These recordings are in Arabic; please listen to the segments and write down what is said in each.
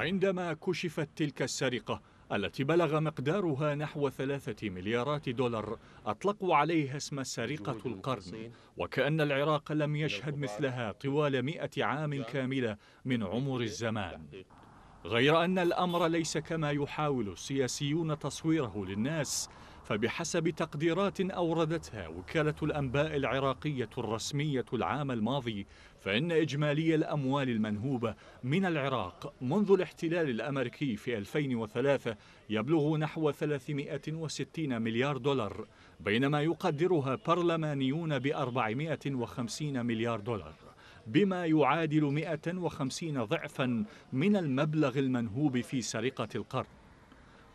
عندما كشفت تلك السرقة التي بلغ مقدارها نحو ثلاثة مليارات دولار أطلقوا عليها اسم سرقة القرن وكأن العراق لم يشهد مثلها طوال مئة عام كاملة من عمر الزمان غير أن الأمر ليس كما يحاول السياسيون تصويره للناس فبحسب تقديرات أوردتها وكالة الأنباء العراقية الرسمية العام الماضي فإن إجمالي الأموال المنهوبة من العراق منذ الاحتلال الأمريكي في 2003 يبلغ نحو 360 مليار دولار بينما يقدرها برلمانيون ب 450 مليار دولار بما يعادل 150 ضعفا من المبلغ المنهوب في سرقة القرن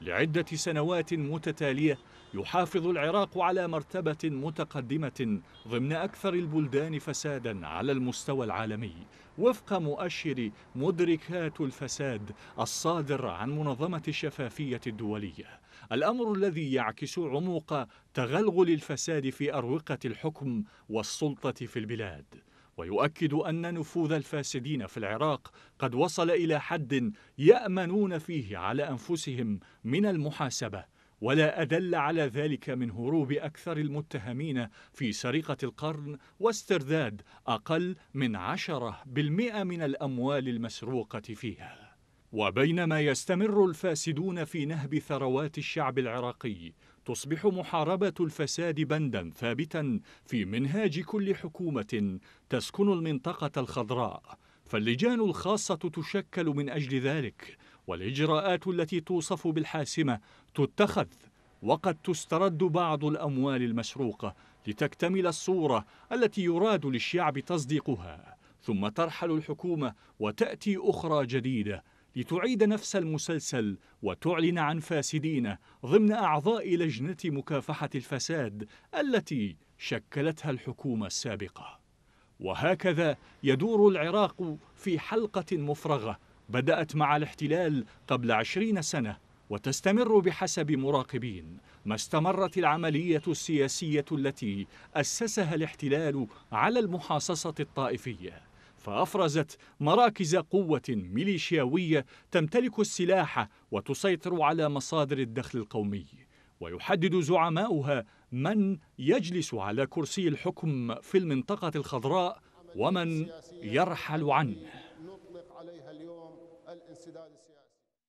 لعدة سنوات متتالية يحافظ العراق على مرتبة متقدمة ضمن أكثر البلدان فسادا على المستوى العالمي وفق مؤشر مدركات الفساد الصادر عن منظمة الشفافية الدولية الأمر الذي يعكس عمق تغلغل الفساد في أروقة الحكم والسلطة في البلاد ويؤكد أن نفوذ الفاسدين في العراق قد وصل إلى حد يأمنون فيه على أنفسهم من المحاسبة ولا أدل على ذلك من هروب أكثر المتهمين في سرقة القرن واسترداد أقل من عشرة بالمئة من الأموال المسروقة فيها وبينما يستمر الفاسدون في نهب ثروات الشعب العراقي تصبح محاربة الفساد بندا ثابتا في منهاج كل حكومة تسكن المنطقة الخضراء فاللجان الخاصة تشكل من أجل ذلك والإجراءات التي توصف بالحاسمة تتخذ وقد تسترد بعض الأموال المسروقة لتكتمل الصورة التي يراد للشعب تصديقها ثم ترحل الحكومة وتأتي أخرى جديدة لتعيد نفس المسلسل وتعلن عن فاسدينه ضمن أعضاء لجنة مكافحة الفساد التي شكلتها الحكومة السابقة وهكذا يدور العراق في حلقة مفرغة بدأت مع الاحتلال قبل عشرين سنة وتستمر بحسب مراقبين ما استمرت العملية السياسية التي أسسها الاحتلال على المحاصصة الطائفية فأفرزت مراكز قوة ميليشياوية تمتلك السلاح وتسيطر على مصادر الدخل القومي ويحدد زعماؤها من يجلس على كرسي الحكم في المنطقة الخضراء ومن يرحل عنه